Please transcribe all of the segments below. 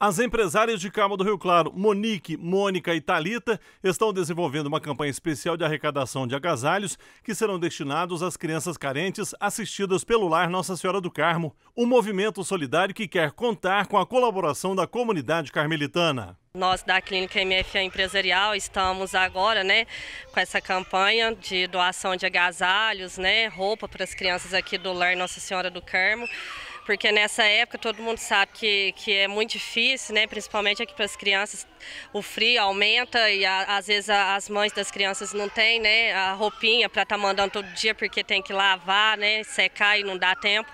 As empresárias de Carmo do Rio Claro, Monique, Mônica e Talita, estão desenvolvendo uma campanha especial de arrecadação de agasalhos que serão destinados às crianças carentes assistidas pelo lar Nossa Senhora do Carmo, um movimento solidário que quer contar com a colaboração da comunidade carmelitana. Nós da Clínica MFA Empresarial estamos agora, né, com essa campanha de doação de agasalhos, né, roupa para as crianças aqui do lar Nossa Senhora do Carmo porque nessa época todo mundo sabe que, que é muito difícil, né? principalmente aqui para as crianças, o frio aumenta e a, às vezes a, as mães das crianças não têm né? a roupinha para estar tá mandando todo dia porque tem que lavar, né? secar e não dá tempo.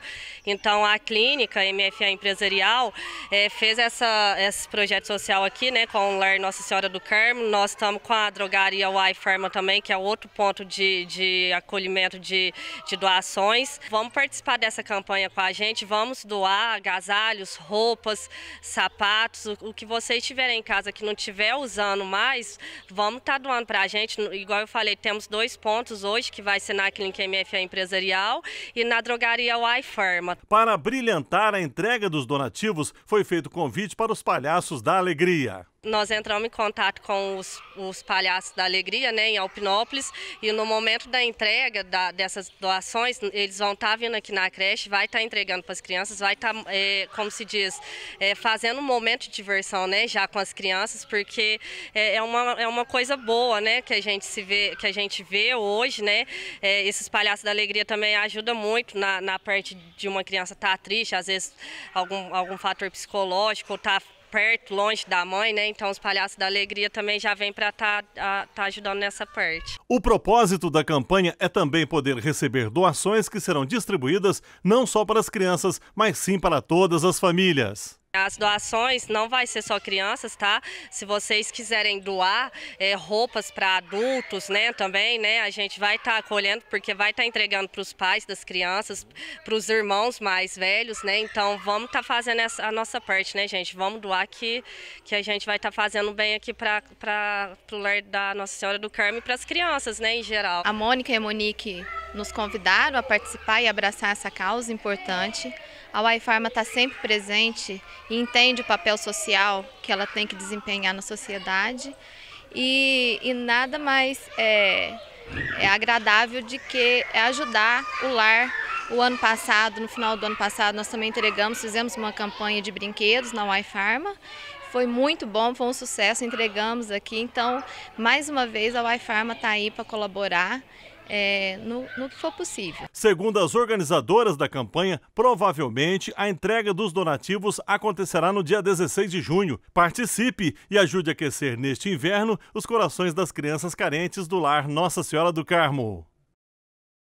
Então a clínica a MFA Empresarial é, fez essa, esse projeto social aqui né? com o Lar Nossa Senhora do Carmo. Nós estamos com a drogaria Y Pharma também, que é outro ponto de, de acolhimento de, de doações. Vamos participar dessa campanha com a gente, vamos vamos doar agasalhos, roupas, sapatos, o, que vocês tiverem em casa que não tiver usando mais, vamos estar tá doando para a gente. Igual eu falei, temos dois pontos hoje, que vai ser na Clínica MFA Empresarial e na drogaria Wi Pharma. Para brilhantar a entrega dos donativos, foi feito convite para os palhaços da alegria nós entramos em contato com os, os, palhaços da alegria, né, em Alpinópolis, e no momento da entrega da, dessas doações, eles vão estar tá vindo aqui na creche, vai estar tá entregando para as crianças, vai estar, tá, é, como se diz, é, fazendo um momento de diversão, né, já com as crianças, porque é, é, uma, é uma coisa boa, né, que a gente se vê, que a gente vê hoje, né, é, esses palhaços da alegria também ajudam muito na, na parte de uma criança estar tá triste, às vezes algum, algum fator psicológico, ou estar tá perto, longe da mãe, né? Então os palhaços da alegria também já vêm para estar tá, tá ajudando nessa parte. O propósito da campanha é também poder receber doações que serão distribuídas não só para as crianças, mas sim para todas as famílias. As doações não vai ser só crianças, tá? Se vocês quiserem doar é, roupas para adultos, né, também, né, a gente vai estar tá acolhendo porque vai estar tá entregando para os pais das crianças, para os irmãos mais velhos, né? Então vamos estar tá fazendo essa, a nossa parte, né, gente? Vamos doar que que a gente vai estar tá fazendo bem aqui para para o lar da Nossa Senhora do Carmo e para as crianças, né, em geral. A Mônica e a Monique nos convidaram a participar e abraçar essa causa importante. A Wi-Farma está sempre presente e entende o papel social que ela tem que desempenhar na sociedade. E, e nada mais é, é agradável de que ajudar o lar. O ano passado, no final do ano passado, nós também entregamos, fizemos uma campanha de brinquedos na Wi-Farma. foi muito bom, foi um sucesso, entregamos aqui. Então, mais uma vez, a Wi-Farma está aí para colaborar é, no, no, que for possível. Segundo as organizadoras da campanha, provavelmente a entrega dos donativos acontecerá no dia 16 de junho. Participe e ajude a aquecer neste inverno os corações das crianças carentes do lar Nossa Senhora do Carmo.